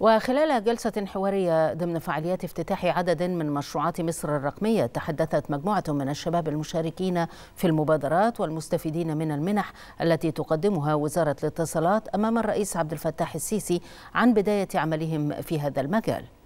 وخلال جلسة حوارية ضمن فعاليات افتتاح عدد من مشروعات مصر الرقمية تحدثت مجموعة من الشباب المشاركين في المبادرات والمستفيدين من المنح التي تقدمها وزارة الاتصالات أمام الرئيس عبد الفتاح السيسي عن بداية عملهم في هذا المجال